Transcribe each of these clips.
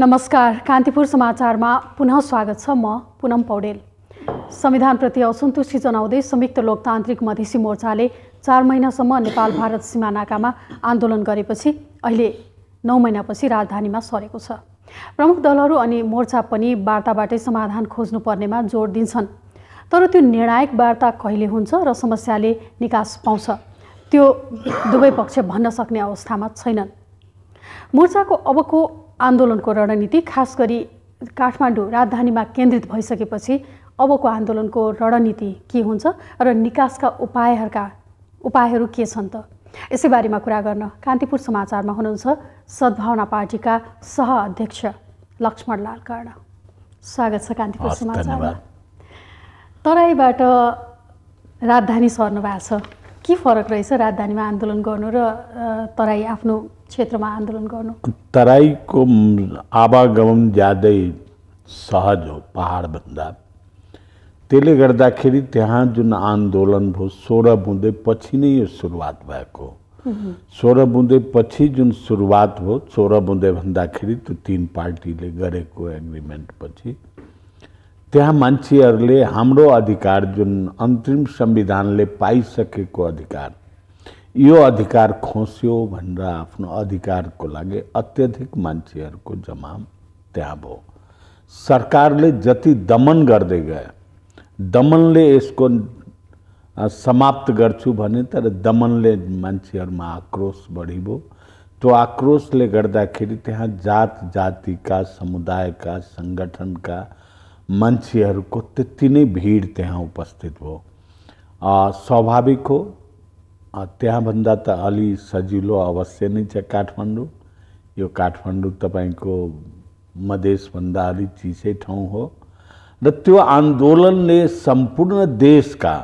नमस्कार कान्तिपुर समाचारमा पुनः स्वागत छ म पुनम पौडेल संविधानप्रति असन्तुष्टि जनाउँदै संयुक्त लोकतान्त्रिक मधेसी मोर्चाले चार महिनासम्म नेपाल भारत सीमानाकामा आन्दोलन गरेपछि अहिले नौ महिनापछि राजधानीमा सरेको छ प्रमुख दलहरू अनि मोर्चा पनि वार्ताबाटै समाधान खोज्नुपर्नेमा जोड दिन्छन् तर त्यो निर्णायक वार्ता कहिले हुन्छ र समस्याले निकास पाउँछ त्यो दुवै पक्ष भन्न सक्ने अवस्थामा छैनन् मोर्चाको अबको आन्दोलनको रणनीति खास गरी काठमाडौँ राजधानीमा केन्द्रित भइसकेपछि अबको आन्दोलनको रणनीति के हुन्छ र निकासका उपायहरूका उपायहरू के छन् त यसै बारेमा कुरा गर्न कान्तिपुर समाचारमा हुनुहुन्छ सद्भावना पार्टीका सह अध्यक्ष लक्ष्मण लाल कर्ण स्वागत छ कान्तिपुर समाचारमा तराईबाट राजधानी सर्नु भएको छ के फरक रहेछ राजधानीमा आन्दोलन गर्नु र तराई आफ्नो क्षेत्रमा आन्दोलन गर्नु तराईको आवागमन ज्यादै सहज हो पहाडभन्दा त्यसले गर्दाखेरि त्यहाँ जुन आन्दोलन भयो सोह्र पछि नै यो सुरुवात भएको सोह्र पछि जुन सुरुवात भयो सोह्र बुँदै भन्दाखेरि त्यो तिन पार्टीले गरेको एग्रिमेन्ट पछि त्यहाँ मान्छेहरूले हाम्रो अधिकार जुन अन्तरिम संविधानले पाइसकेको अधिकार यो अधिकार खोस्यो भनेर आफ्नो अधिकारको लागि अत्यधिक मान्छेहरूको जमा त्यहाँ भयो सरकारले जति दमन गर्दै गयो दमनले यसको समाप्त गर्छु भने तर दमनले मान्छेहरूमा आक्रोश बढी भयो त्यो आक्रोशले गर्दाखेरि त्यहाँ जात जातिका समुदायका सङ्गठनका मान्छेहरूको त्यति नै भिड त्यहाँ उपस्थित भयो स्वाभाविक हो त्यहाँ भन्दा त अलि सजिलो अवश्य नै छ काठमाडौँ यो काठमाडौँ तपाईँको मधेसभन्दा अलि चिसै ठाउँ हो र त्यो आन्दोलनले सम्पूर्ण देशका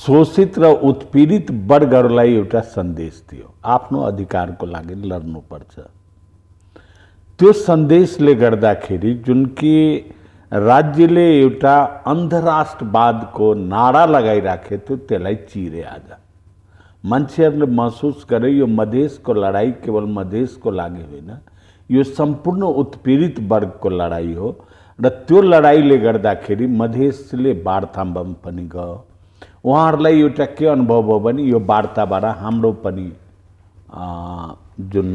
शोषित र उत्पीडित वर्गहरूलाई एउटा सन्देश दियो आफ्नो अधिकारको लागि लड्नुपर्छ त्यो सन्देशले गर्दाखेरि जुन कि राज्यले एउटा अन्धराष्ट्रवादको नारा लगाइराखेको थियो त्यसलाई चिरे आज मान्छेहरूले महसुस गरे यो मधेसको लडाइँ केवल मधेसको लागि होइन यो सम्पूर्ण उत्पीडित वर्गको लडाइँ हो र त्यो लडाइँले गर्दाखेरि मधेसले बम पनि गयो उहाँहरूलाई एउटा के अनुभव भयो भने यो वार्ताबाट हाम्रो पनि जुन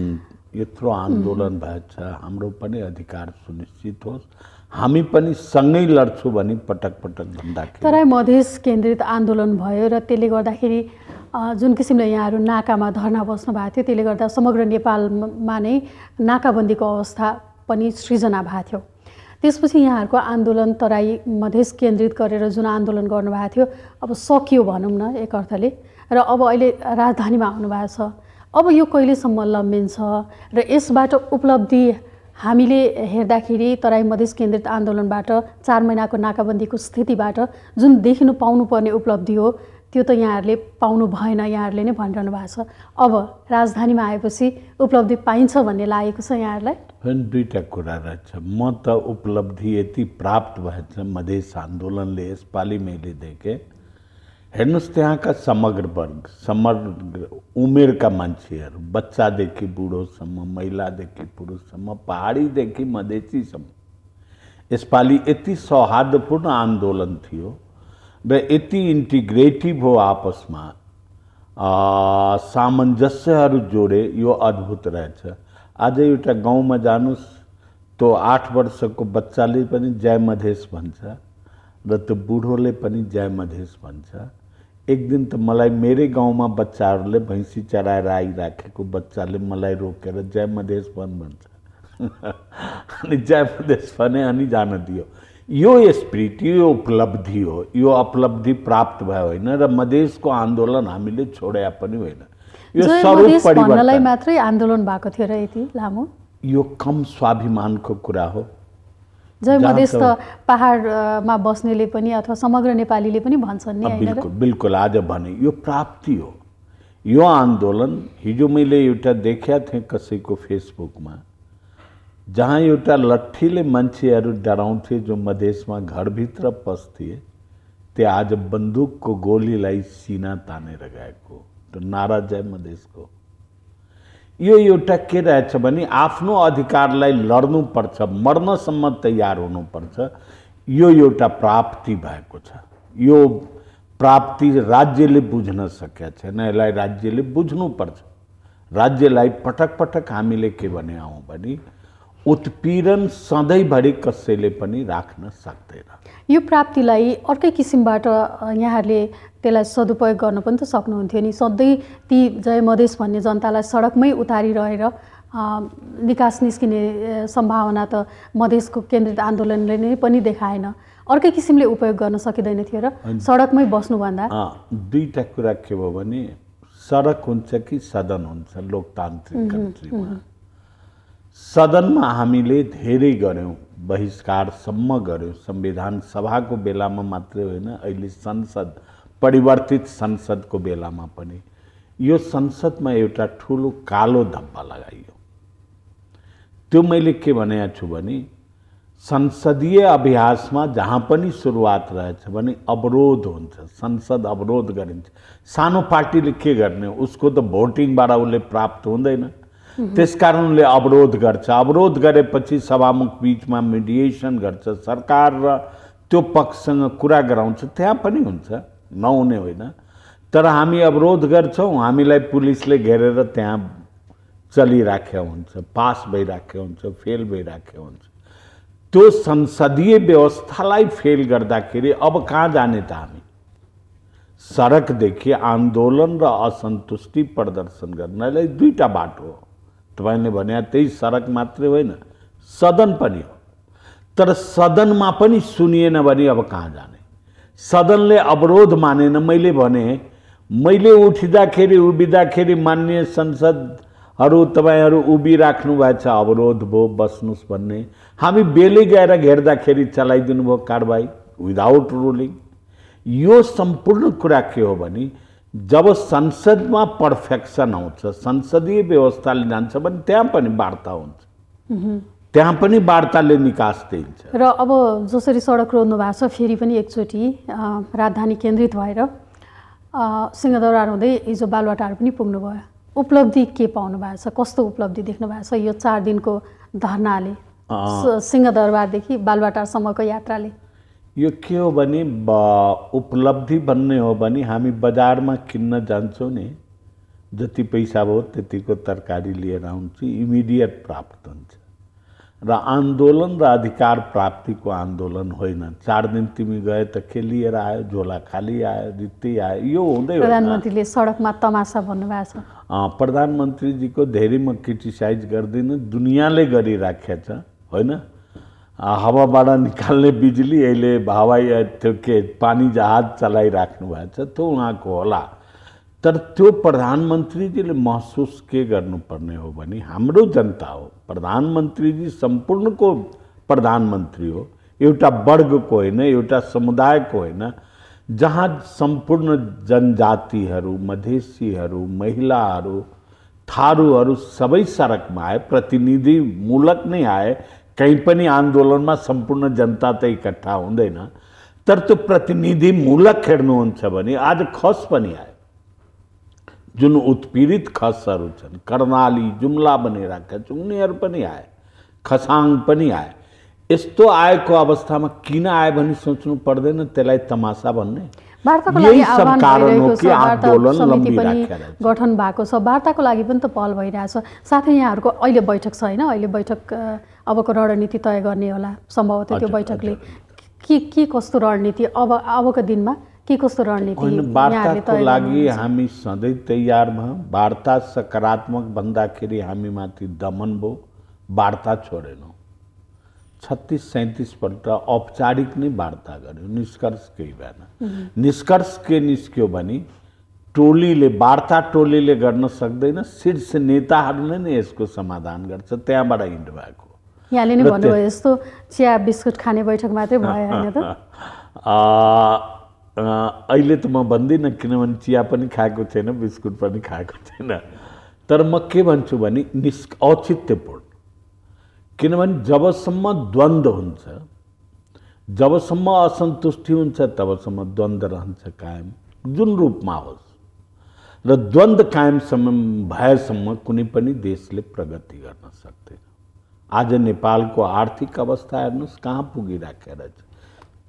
यत्रो आन्दोलन भएछ हाम्रो पनि अधिकार सुनिश्चित होस् हामी पनि सँगै लड्छौँ भने पटक पटक भन्दाखेरि तराई मधेस केन्द्रित आन्दोलन भयो र त्यसले गर्दाखेरि जुन किसिमले यहाँहरू नाकामा धर्ना बस्नु भएको थियो त्यसले गर्दा समग्र नेपालमा नै नाकाबन्दीको अवस्था पनि सृजना भएको थियो त्यसपछि यहाँहरूको आन्दोलन तराई मधेस केन्द्रित गरेर जुन आन्दोलन गर्नुभएको थियो अब सकियो भनौँ न एक अर्थले र अब अहिले राजधानीमा आउनुभएको छ अब यो कहिलेसम्म लम्बिन्छ र यसबाट उपलब्धि हामीले हेर्दाखेरि तराई मधेस केन्द्रित आन्दोलनबाट चार महिनाको नाकाबन्दीको स्थितिबाट जुन देख्नु पाउनुपर्ने उपलब्धि हो त्यो त यहाँहरूले पाउनु भएन यहाँहरूले नै भनिरहनु भएको छ अब राजधानीमा आएपछि उपलब्धि पाइन्छ भन्ने लागेको छ यहाँहरूलाई दुईवटा कुरा रहेछ म त उपलब्धि यति प्राप्त भएछ मधेस आन्दोलनले यसपालि मैले देखेँ हेर्नुहोस् त्यहाँका समग्र वर्ग समग्र उमेरका मान्छेहरू बच्चादेखि बुढोसम्म महिलादेखि पुरुषसम्म पहाडीदेखि मधेसीसम्म यसपालि यति सौहार्दपूर्ण आन्दोलन थियो र यति इन्टिग्रेटिभ हो आपसमा सामञ्जस्यहरू जोडे यो अद्भुत रहेछ आज एउटा गाउँमा जानुहोस् त्यो आठ वर्षको बच्चाले पनि जय मधेस भन्छ र त्यो बुढोले पनि जय मधेस भन्छ एक दिन त मलाई मेरै गाउँमा बच्चाहरूले भैँसी चराएर आइराखेको बच्चाले मलाई रोकेर जय मधेस भन भन्छ अनि जय मधेस भने अनि जान दियो यो स्पिरिट यो उपलब्धि हो यो उपलब्धि प्राप्त भयो होइन र मधेसको आन्दोलन हामीले छोडे पनि होइन यो स्वरूप मात्रै आन्दोलन भएको थियो र यति लामो यो कम स्वाभिमानको कुरा हो मधेस त पाहाडमा बस्नेले पनि अथवा समग्र नेपालीले पनि भन्छन् नि बिल्कुल बिल्कुल आज भने यो प्राप्ति हो यो आन्दोलन हिजो मैले एउटा देखेका थिएँ कसैको फेसबुकमा जहाँ एउटा लट्ठीले मान्छेहरू डराउँथे जो मधेसमा घरभित्र पस्थे त्यो आज बन्दुकको गोलीलाई सिना तानेर गएको त्यो नारा जय मधेसको यो एउटा के रहेछ भने आफ्नो अधिकारलाई लड्नुपर्छ मर्नसम्म तयार हुनुपर्छ यो एउटा प्राप्ति भएको छ यो प्राप्ति राज्यले बुझ्न सकेको छैन यसलाई राज्यले बुझ्नुपर्छ राज्यलाई पटक पटक हामीले के भने हौँ भने उत्पीडन सधैँभरि कसैले पनि राख्न सक्दैन यो प्राप्तिलाई अर्कै किसिमबाट यहाँहरूले त्यसलाई सदुपयोग गर्न पनि त सक्नुहुन्थ्यो नि सधैँ ती जय मधेस भन्ने जनतालाई सडकमै उतारिरहेर निकास निस्किने सम्भावना त मधेसको केन्द्रित आन्दोलनले नै पनि देखाएन अर्कै किसिमले उपयोग गर्न सकिँदैन थियो र सडकमै बस्नुभन्दा दुईवटा कुरा के भयो भने सडक हुन्छ कि सदन हुन्छ लोकतान्त्रिक कन्ट्रीमा सदनमा हामीले धेरै गऱ्यौँ बहिष्कारसम्म गऱ्यौँ संविधान सभाको बेलामा मात्रै होइन अहिले संसद परिवर्तित संसदको बेलामा पनि यो संसदमा एउटा ठुलो कालो धब्बा लगाइयो त्यो मैले के भनेको छु भने संसदीय अभ्यासमा जहाँ पनि सुरुवात रहेछ भने अवरोध हुन्छ संसद अवरोध गरिन्छ सानो पार्टीले के गर्ने उसको त भोटिङबाट उसले प्राप्त हुँदैन त्यस कारणले अवरोध गर्छ अवरोध गरेपछि सभामुख बिचमा मिडिएसन गर्छ सरकार र त्यो पक्षसँग कुरा गराउँछ त्यहाँ पनि हुन्छ नहुने होइन तर हामी अवरोध गर्छौँ हामीलाई पुलिसले घेरेर त्यहाँ चलिराखेको हुन्छ पास भइराखेको हुन्छ फेल भइराखेको हुन्छ त्यो संसदीय व्यवस्थालाई फेल गर्दाखेरि अब कहाँ जाने त हामी सडकदेखि आन्दोलन र असन्तुष्टि प्रदर्शन गर्नलाई दुईवटा बाटो हो तपाईँले भने त्यही सडक मात्रै होइन सदन पनि हो तर सदनमा पनि सुनिएन भने अब कहाँ जाने सदनले अवरोध मानेन मैले भने मैले उठिँदाखेरि उभिँदाखेरि मान्य संसदहरू तपाईँहरू उभिराख्नु भएछ अवरोध भयो बस्नुहोस् भन्ने हामी बेली गएर घेर्दाखेरि चलाइदिनु भयो कारबाही विदाउट रुलिङ यो सम्पूर्ण कुरा के हो भने जब संसदमा पर्फेक्सन आउँछ संसदीय व्यवस्थाले जान्छ भने त्यहाँ पनि वार्ता हुन्छ त्यहाँ पनि वार्ताले निकास दिन्छ र अब जसरी सडक रोज्नु भएको छ फेरि पनि एकचोटि राजधानी केन्द्रित भएर सिंहदरबार हुँदै हिजो बालुवाटार पनि पुग्नुभयो उपलब्धि के पाउनु भएको छ कस्तो उपलब्धि देख्नु भएको छ यो चार दिनको धरनाले सिंहदरबारदेखि बालुवाटारसम्मको यात्राले यो के हो भने उपलब्धि भन्ने हो भने हामी बजारमा किन्न जान्छौँ नि जति पैसा भयो त्यतिको तरकारी लिएर आउँछु इमिडिएट प्राप्त हुन्छ र आन्दोलन र अधिकार प्राप्तिको आन्दोलन होइन चार दिन तिमी गए त के लिएर आयो झोला खाली आयो जित्दै आयो यो हुँदै प्रधानमन्त्रीले सडकमा तमासा भन्नुभएको छ प्रधानमन्त्रीजीको धेरै म क्रिटिसाइज गर्दिनँ दुनियाँले गरिराखेको छ होइन हावाबाट निकाल्ने बिजुली अहिले हवाई त्यो के पानी जहाज चलाइराख्नु भएको छ त्यो उहाँको होला तर त्यो प्रधानमन्त्रीजीले महसुस के गर्नुपर्ने हो भने हाम्रो जनता हो प्रधानमन्त्रीजी सम्पूर्णको प्रधानमन्त्री हो एउटा वर्गको होइन एउटा समुदायको होइन जहाँ सम्पूर्ण जनजातिहरू मधेसीहरू महिलाहरू थारूहरू सबै सडकमा आए प्रतिनिधिमूलक नै आए कहीँ पनि आन्दोलनमा सम्पूर्ण जनता त इकट्ठा हुँदैन तर त्यो प्रतिनिधिमूलक हेर्नुहुन्छ भने आज खस पनि आयो जुन उत्पीडित खसहरू छन् कर्णाली जुम्ला बनिरहेका छन् उनीहरू पनि आए खसाङ पनि आए यस्तो आएको अवस्थामा किन आयो भने सोच्नु पर्दैन त्यसलाई तमासा भन्ने गठन भएको छ वार्ताको लागि पनि त पहल भइरहेछ साथै यहाँहरूको अहिले बैठक छ होइन अहिले बैठक अबको रणनीति तय गर्ने होला सम्भवतः त्यो बैठकले के के कस्तो रणनीति अब अबको दिनमा के कस्तो रणनीति वार्ताको लागि हामी सधैँ तयार भयौँ वार्ता सकारात्मक भन्दाखेरि हामी माथि दमन भयो वार्ता छोडेनौँ छत्तिस सैँतिसपल्ट औपचारिक नै वार्ता गर्यो निष्कर्ष केही भएन निष्कर्ष के निस्क्यो भने टोलीले वार्ता टोलीले गर्न सक्दैन शीर्ष नेताहरूले नै यसको समाधान गर्छ त्यहाँबाट हिँड भएको यहाँले नै भन्नुभयो यस्तो चिया बिस्कुट खाने बैठक मात्रै भयो होइन त अहिले त म भन्दिनँ किनभने चिया पनि खाएको छैन बिस्कुट पनि खाएको छैन तर म के भन्छु भने निस् औचित्यपूर्ण किनभने जबसम्म द्वन्द हुन्छ जबसम्म असन्तुष्टि हुन्छ तबसम्म द्वन्द्व रहन्छ कायम जुन रूपमा होस् र द्वन्द्व कायमसम्म भएसम्म कुनै पनि देशले प्रगति गर्न सक्दैन आज नेपालको आर्थिक अवस्था हेर्नुहोस् कहाँ पुगिराखेर छ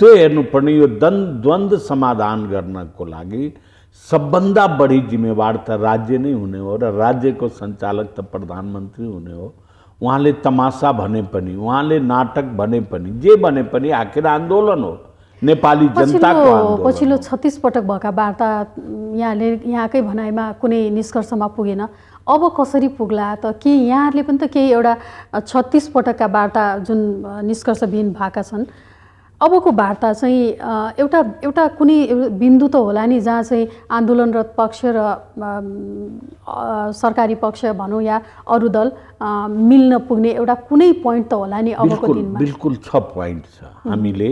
त्यो पर्ने यो दन द्वन्द्व समाधान गर्नको लागि सबभन्दा बढी जिम्मेवार त राज्य नै हुने हो र राज्यको सञ्चालक त प्रधानमन्त्री हुने हो उहाँले तमासा भने पनि उहाँले नाटक भने पनि जे भने पनि आखिर आन्दोलन हो नेपाली जनताको पछिल्लो छत्तिस पटक भएका वार्ता यहाँले यहाँकै भनाइमा कुनै निष्कर्षमा पुगेन अब कसरी पुग्ला त के यहाँहरूले पनि त केही एउटा छत्तिस पटकका वार्ता जुन निष्कर्षविहीन भएका छन् अबको वार्ता चाहिँ एउटा एउटा कुनै बिन्दु त होला नि जहाँ चाहिँ आन्दोलनरत पक्ष र सरकारी पक्ष भनौँ या अरू दल मिल्न पुग्ने एउटा कुनै पोइन्ट त होला नि अबको दिनमा बिल्कुल छ पोइन्ट छ हामीले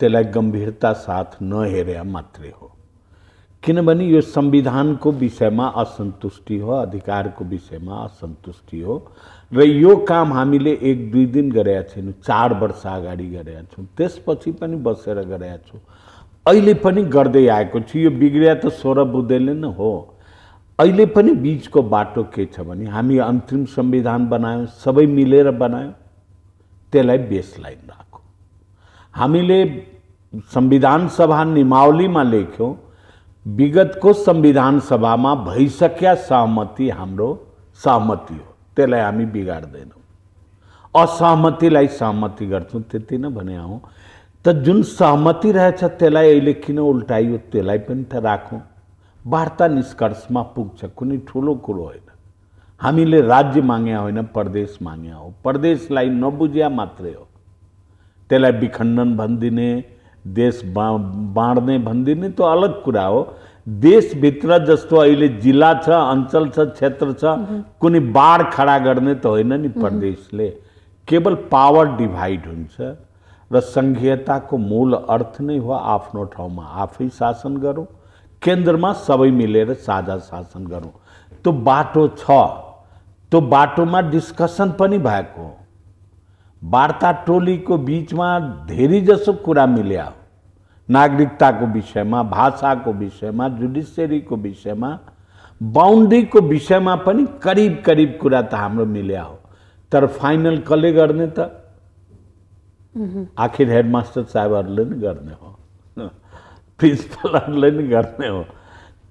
त्यसलाई गम्भीरता साथ नहेरे मात्रै हो किनभने यो संविधानको विषयमा असन्तुष्टि हो अधिकारको विषयमा असन्तुष्टि हो र यो काम हामीले एक दुई दिन गरेका छैनौँ चार वर्ष अगाडि गरेका छौँ त्यसपछि पनि बसेर गरेका छौँ अहिले पनि गर्दै आएको छु यो बिग्रिया त स्वर बुधेले नै हो अहिले पनि बिचको बाटो के छ भने हामी अन्तिम संविधान बनायौँ सबै मिलेर बनायौँ त्यसलाई बेस लाइन राखौँ हामीले संविधान सभा निमावलीमा लेख्यौँ विगतको संविधान सभामा भइसक्या सहमति हाम्रो सहमति हो त्यसलाई हामी बिगार्दैनौँ असहमतिलाई सहमति गर्छौँ त्यति नै भने हौ त जुन सहमति रहेछ त्यसलाई अहिले किन उल्टाइयो त्यसलाई पनि त राखौँ वार्ता निष्कर्षमा पुग्छ कुनै ठुलो कुरो होइन हामीले राज्य माग्या होइन प्रदेश मागे हो प्रदेशलाई नबुझ्या मात्रै हो त्यसलाई विखण्डन भनिदिने देश बा बाँड्ने भनिदिने त्यो अलग कुरा हो देशभित्र जस्तो अहिले जिल्ला छ अञ्चल छ क्षेत्र छ कुनै बाढ खडा गर्ने त होइन नि प्रदेशले केवल पावर डिभाइड हुन्छ र सङ्घीयताको मूल अर्थ नै हो आफ्नो ठाउँमा आफै शासन गरौँ केन्द्रमा सबै मिलेर साझा शासन गरौँ त्यो बाटो छ त्यो बाटोमा डिस्कसन पनि भएको हो वार्ता टोलीको बिचमा धेरैजसो कुरा मिल्या नागरिकताको विषयमा भाषाको विषयमा जुडिसियरीको विषयमा बााउन्ड्रीको विषयमा पनि करिब करिब कुरा त हाम्रो मिल्या हो तर फाइनल कसले गर्ने त आखिर हेडमास्टर साहेबहरूले नै गर्ने हो प्रिन्सिपलहरूले नै गर्ने हो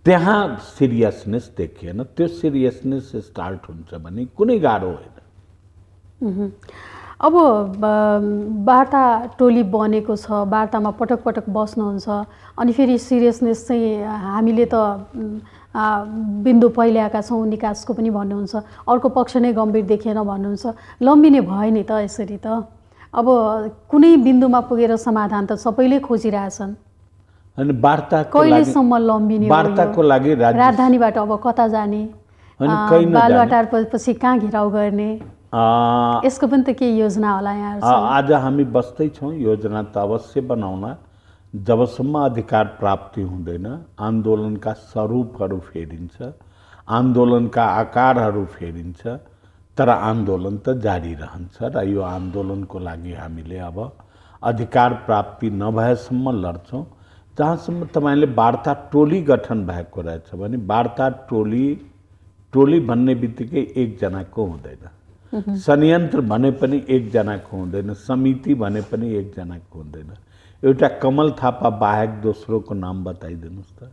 त्यहाँ सिरियसनेस देखिएन त्यो सिरियसनेस स्टार्ट हुन्छ भने कुनै गाह्रो होइन अब वार्ता टोली बनेको छ वार्तामा पटक पटक बस्नुहुन्छ अनि फेरि सिरियसनेस चाहिँ हामीले त बिन्दु पहिल्याएका छौँ निकासको पनि भन्नुहुन्छ अर्को पक्ष नै गम्भीर देखिएन भन्नुहुन्छ लम्बिने भयो नि त यसरी त अब कुनै बिन्दुमा पुगेर समाधान त सबैले खोजिरहेछन् वार्ता कहिलेसम्म लम्बिने वार्ताको लागि राजधानीबाट अब कता जाने बालुवाटार पछि कहाँ घेराउ गर्ने यसको पनि त केही योजना होला यहाँ आज हामी बस्दैछौँ योजना त अवश्य बनाउन जबसम्म अधिकार प्राप्ति हुँदैन आन्दोलनका स्वरूपहरू फेरिन्छ आन्दोलनका आकारहरू फेरिन्छ तर आन्दोलन त जारी रहन्छ र यो आन्दोलनको लागि हामीले अब अधिकार प्राप्ति नभएसम्म लड्छौँ जहाँसम्म तपाईँले वार्ता टोली गठन भएको रहेछ भने वार्ता टोली टोली भन्ने बित्तिकै एकजनाको हुँदैन संयन्त्र भने पनि एकजनाको हुँदैन समिति भने पनि एकजनाको हुँदैन एउटा कमल थापा बाहेक दोस्रोको नाम बताइदिनुहोस् त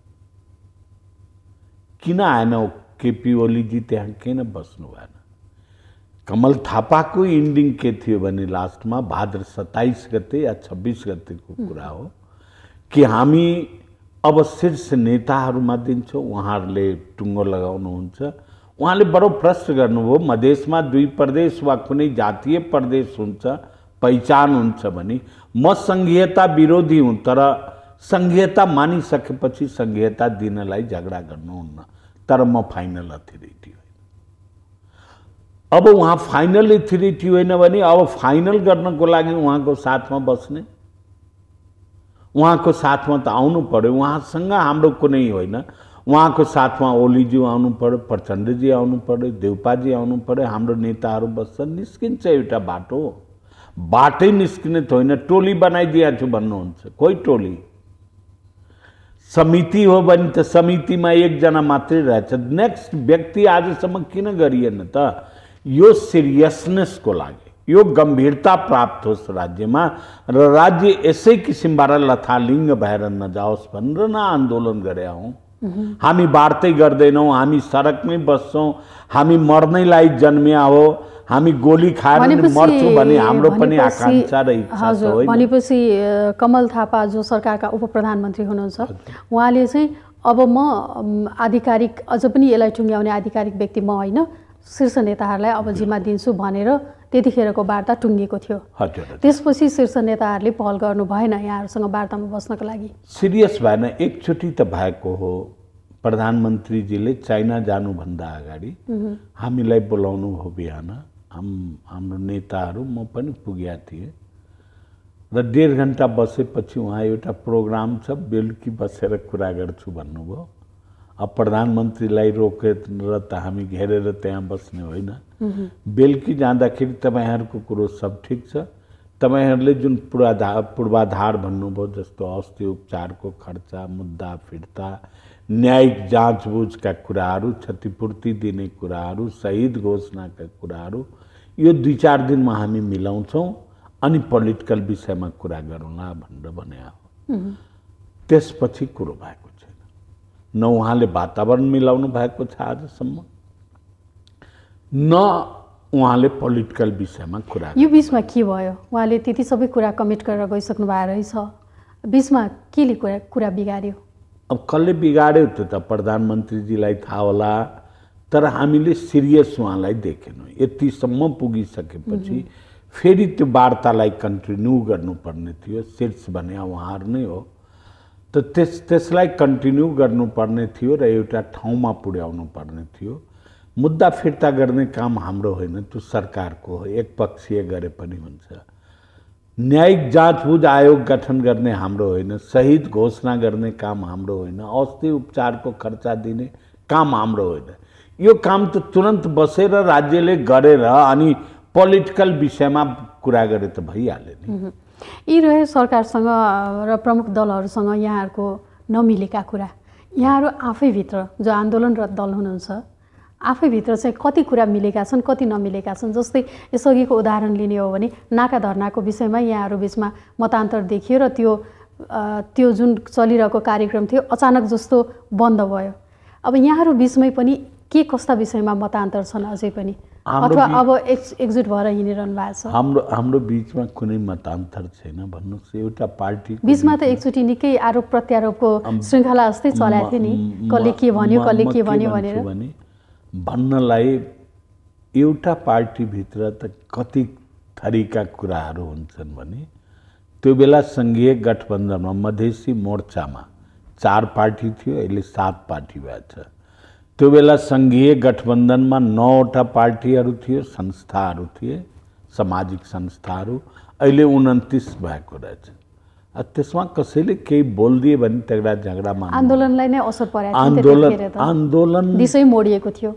किन आएन केपी ओलीजी त्यहाँ किन बस्नु भएन कमल थापाको इन्डिङ के थियो भने लास्टमा भाद्र सत्ताइस गते या छब्बिस गतेको कुरा हो कि हामी अब शीर्ष नेताहरूमा दिन्छौँ उहाँहरूले टुङ्गो लगाउनुहुन्छ उहाँले बडो प्रश्न गर्नुभयो मधेसमा दुई प्रदेश वा कुनै जातीय प्रदेश हुन्छ पहिचान हुन्छ भने म सङ्घीयता विरोधी हुँ तर सङ्घीयता मानिसकेपछि सङ्घीयता दिनलाई झगडा गर्नुहुन्न तर म फाइनल अथोरिटी होइन अब उहाँ फाइनल एथोरिटी होइन भने अब फाइनल गर्नको लागि उहाँको साथमा बस्ने उहाँको साथमा त आउनु पऱ्यो उहाँसँग हाम्रो कुनै होइन उहाँको साथमा ओलीजी आउनु पऱ्यो प्रचण्डजी आउनु पऱ्यो देउपाजी आउनु पऱ्यो हाम्रो नेताहरू बस्छन् निस्किन्छ एउटा बाटो बाटै निस्किने त होइन टोली बनाइदिएको छु भन्नुहुन्छ कोही टोली समिति हो भने त समितिमा एकजना मात्रै रहेछ नेक्स्ट व्यक्ति आजसम्म किन गरिएन त यो सिरियसनेसको लागि यो गम्भीरता प्राप्त होस् राज्यमा र राज्य यसै किसिमबाट लथालिङ्ग भएर नजाओस् भनेर न आन्दोलन गरे हौँ हामी वार्तै गर्दैनौँ हामी सडकमै बस्छौँ हामी मर्नैलाई जन्मिया हो हामी गोली खाएर मर्छु भने हाम्रो पनि आकाङ्क्षा र भनेपछि कमल थापा जो सरकारका उप प्रधानमन्त्री हुनुहुन्छ उहाँले चाहिँ अब म आधिकारिक अझ पनि यसलाई टुङ्ग्याउने आधिकारिक व्यक्ति म होइन शीर्ष नेताहरूलाई अब जिम्मा दिन्छु भनेर त्यतिखेरको वार्ता टुङ्गिएको थियो त्यसपछि शीर्ष नेताहरूले पहल गर्नु भएन यहाँहरूसँग वार्तामा बस्नको लागि सिरियस भएन एकचोटि त भएको हो प्रधानमन्त्रीजीले चाइना जानुभन्दा अगाडि हामीलाई बोलाउनु हो बिहान हाम हाम्रो नेताहरू म पनि पुगेका थिएँ र डेढ घन्टा बसेपछि उहाँ एउटा प्रोग्राम छ बेलुकी बसेर कुरा गर्छु भन्नुभयो अब प्रधानमन्त्रीलाई रोकेर त हामी घेरेर त्यहाँ बस्ने होइन बेलुकी जाँदाखेरि तपाईँहरूको कुरो सब ठिक छ तपाईँहरूले जुन पूर्वाधार पूर्वाधार भन्नुभयो जस्तो अस्थि उपचारको खर्च मुद्दा फिर्ता न्यायिक जाँचबुझका कुराहरू क्षतिपूर्ति दिने कुराहरू शहीद घोषणाका कुराहरू यो दुई चार दिनमा हामी मिलाउँछौँ अनि पोलिटिकल विषयमा कुरा गरौँला भनेर भने हो त्यसपछि कुरो भएको न उहाँले वातावरण मिलाउनु भएको छ आजसम्म न उहाँले पोलिटिकल विषयमा कुरा यो बिचमा के भयो उहाँले त्यति सबै कुरा कमेन्ट गरेर गइसक्नु भएको रहेछ बिचमा केले कुरा कुरा बिगार्यो अब कसले बिगाड्यो त्यो त प्रधानमन्त्रीजीलाई थाहा होला तर हामीले सिरियस उहाँलाई देखेनौँ यतिसम्म पुगिसकेपछि फेरि त्यो वार्तालाई कन्टिन्यू गर्नुपर्ने थियो शीर्ष भने उहाँहरू नै हो त त्यस त्यसलाई कन्टिन्यू गर्नुपर्ने थियो र एउटा ठाउँमा पुर्याउनु पर्ने थियो मुद्दा फिर्ता गर्ने काम हाम्रो होइन त्यो सरकारको हो एकपक्षीय गरे पनि हुन्छ न्यायिक जाँचबुझ आयोग गठन गर्ने हाम्रो होइन शहीद घोषणा गर्ने काम हाम्रो होइन औषधि उपचारको खर्च दिने काम हाम्रो होइन यो काम त तुरन्त बसेर राज्यले गरेर अनि पोलिटिकल विषयमा कुरा गरे त भइहाल्यो नि यी रहे सरकारसँग र प्रमुख दलहरूसँग यहाँहरूको नमिलेका कुरा यहाँहरू आफैभित्र जो आन्दोलनरत दल हुनुहुन्छ आफैभित्र चाहिँ कति कुरा मिलेका छन् कति नमिलेका छन् जस्तै यसअघिको उदाहरण लिने हो भने नाका धर्नाको विषयमा यहाँहरू बिचमा मतान्तर देखियो र त्यो त्यो जुन चलिरहेको कार्यक्रम थियो अचानक जस्तो बन्द भयो अब यहाँहरू बिचमै पनि के कस्ता विषयमा मतान्तर छन् अझै पनि अथवा अब एक्जिट भएर हिँडिरहनु भएको छ हाम्रो हाम्रो बिचमा कुनै मतान्तर छैन भन्नुहोस् एउटा पार्टी बिचमा त एकचोटि निकै आरोप प्रत्यारोपको श्रृङ्खला जस्तै चलाएको थियो नि कसले के भन्यो कसले के भन्यो भनेर भन्नलाई एउटा पार्टीभित्र त कति थरीका कुराहरू हुन्छन् भने त्यो बेला सङ्घीय गठबन्धनमा मधेसी मोर्चामा चार पार्टी थियो अहिले सात पार्टी भएको छ त्यो बेला सङ्घीय गठबन्धनमा नौवटा पार्टीहरू थियो संस्थाहरू थिए सामाजिक संस्थाहरू अहिले उन्तिस भएको रहेछ त्यसमा कसैले केही बोलिदिए भने त्यहाँबाट झगडामा आन्दोलनलाई नै असर परेको आन्दोलन आन्दोलन दिशै मोडिएको थियो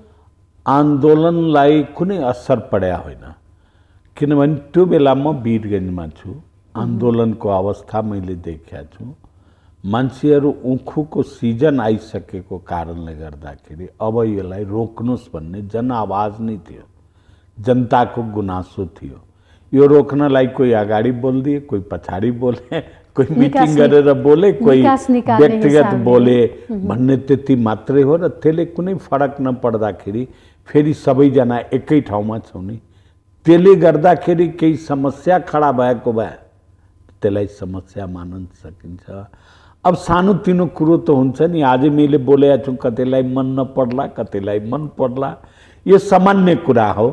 आन्दोलनलाई कुनै असर पर्या होइन किनभने त्यो बेला म वीरगन्जमा छु आन्दोलनको अवस्था मैले देखेको छु मान्छेहरू उखुको सिजन आइसकेको कारणले गर्दाखेरि अब यसलाई रोक्नुहोस् भन्ने जनआवाज नै थियो जनताको गुनासो थियो यो रोक्नलाई कोही अगाडि बोलिदिए कोही पछाडि बोले कोही मिटिङ गरेर बोले कोही व्यक्तिगत बोले भन्ने त्यति मात्रै हो र त्यसले कुनै फरक नपर्दाखेरि फेरि सबैजना एकै ठाउँमा छौँ नि त्यसले गर्दाखेरि केही समस्या खडा भएको भए त्यसलाई समस्या मान्न सकिन्छ अब सानोतिनो कुरो त हुन्छ नि आजै मैले बोलेका छु कतिलाई मन नपर्ला कतिलाई मन पर्ला यो सामान्य कुरा हो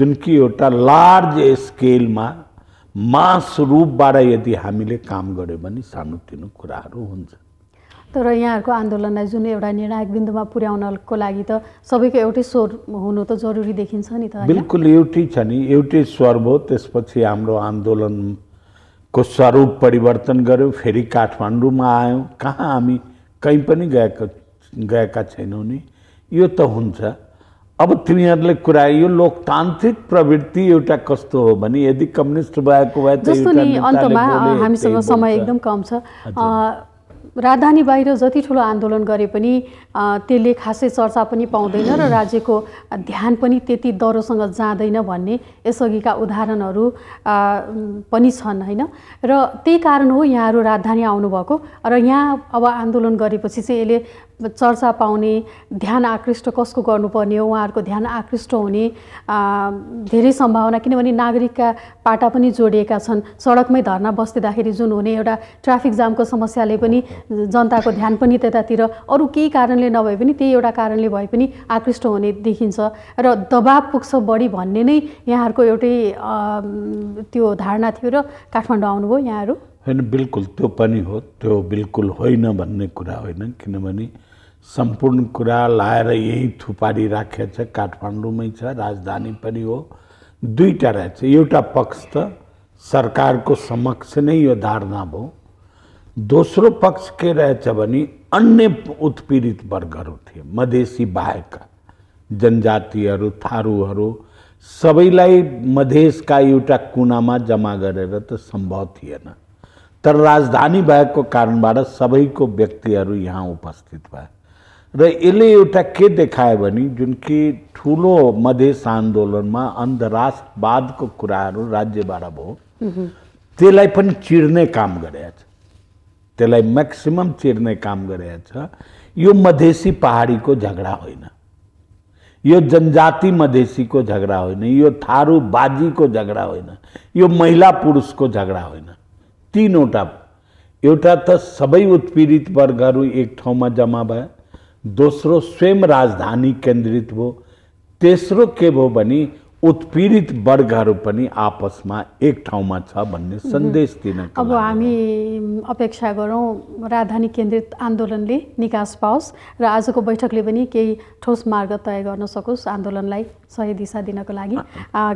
जुन कि एउटा लार्ज स्केलमा मास रूपबाट यदि हामीले काम गऱ्यो भने सानोतिनो कुराहरू हुन्छ तर यहाँहरूको आन्दोलनलाई जुन एउटा निर्णायक बिन्दुमा पुर्याउनको लागि त सबैको एउटै स्वर हुनु त जरुरी देखिन्छ नि त बिल्कुल एउटै छ नि एउटै स्वर भयो त्यसपछि हाम्रो आन्दोलन को स्वरूप परिवर्तन गर्यो फेरि काठमाडौँमा आयौँ कहाँ हामी कहीँ पनि गएका गएका छैनौँ नि यो त हुन्छ अब तिमीहरूले कुरा यो लोकतान्त्रिक प्रवृत्ति एउटा कस्तो हो भने यदि कम्युनिस्ट भएको भए त अन्तमा हामीसँग समय एकदम कम छ राजधानी बाहिर जति ठुलो आन्दोलन गरे पनि त्यसले खासै चर्चा पनि पाउँदैन र राज्यको ध्यान पनि त्यति दह्रोसँग जाँदैन भन्ने यसअघिका उदाहरणहरू पनि छन् होइन र त्यही कारण हो यहाँहरू राजधानी आउनुभएको र यहाँ अब आन्दोलन गरेपछि चाहिँ यसले चर्चा पाउने ध्यान आकृष्ट कसको गर्नुपर्ने हो उहाँहरूको ध्यान आकृष्ट हुने धेरै सम्भावना किनभने नागरिकका पाटा पनि जोडिएका छन् सडकमै धर्ना बस्दिँदाखेरि जुन हुने एउटा ट्राफिक जामको समस्याले पनि जनताको ध्यान पनि त्यतातिर अरू केही कारणले नभए पनि त्यही एउटा कारणले भए पनि आकृष्ट हुने देखिन्छ र दबाब पुग्छ बढी भन्ने नै यहाँहरूको एउटै त्यो धारणा थियो र काठमाडौँ आउनुभयो यहाँहरू होइन बिल्कुल त्यो पनि हो त्यो बिल्कुल होइन भन्ने कुरा होइन किनभने सम्पूर्ण कुरा लाएर यहीँ थुपारी राखेछ काठमाडौँमै छ राजधानी पनि हो दुईवटा रहेछ एउटा पक्ष त सरकारको समक्ष नै यो धारणा भयो दोस्रो पक्ष के रहेछ भने अन्य उत्पीडित वर्गहरू थिए मधेसी बाहेक जनजातिहरू थारूहरू सबैलाई मधेसका एउटा कुनामा जम्मा गरेर त सम्भव थिएन तर राजधानी भएको कारणबाट सबैको व्यक्तिहरू यहाँ उपस्थित भए र यसले एउटा के देखायो भने जुन कि ठुलो मधेस आन्दोलनमा अन्धराष्ट्रवादको कुराहरू राज्यबाट भयो त्यसलाई पनि चिर्ने काम गरेछ त्यसलाई म्याक्सिमम् चिर्ने काम गरेछ यो मधेसी पहाडीको झगडा होइन यो जनजाति मधेसीको झगडा होइन यो थारू बाजीको झगडा होइन यो महिला पुरुषको झगडा होइन तिनवटा एउटा त सबै उत्पीडित वर्गहरू एक ठाउँमा जम्मा भयो दोस्रो स्वयं राजधानी केन्द्रित भयो तेस्रो के भयो भने उत्पीडित वर्गहरू पनि आपसमा एक ठाउँमा छ भन्ने सन्देश दिन अब हामी अपेक्षा गरौँ राजधानी केन्द्रित आन्दोलनले निकास पाओस् र आजको बैठकले पनि केही ठोस मार्ग तय गर्न सकोस् आन्दोलनलाई सही दिशा दिनको लागि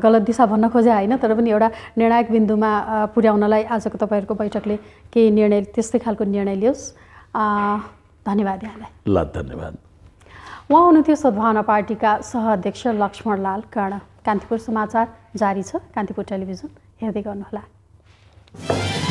गलत दिशा भन्न खोजे होइन तर पनि एउटा निर्णायक बिन्दुमा पुर्याउनलाई आजको तपाईँहरूको बैठकले केही निर्णय त्यस्तै खालको निर्णय लियोस् धन्यवाद यहाँलाई ल धन्यवाद उहाँ हुनुहुन्थ्यो सद्भावना पार्टीका सहअध्यक्ष लक्ष्मण लाल कर्ण कान्तिपुर समाचार जारी छ कान्तिपुर टेलिभिजन हेर्दै गर्नुहोला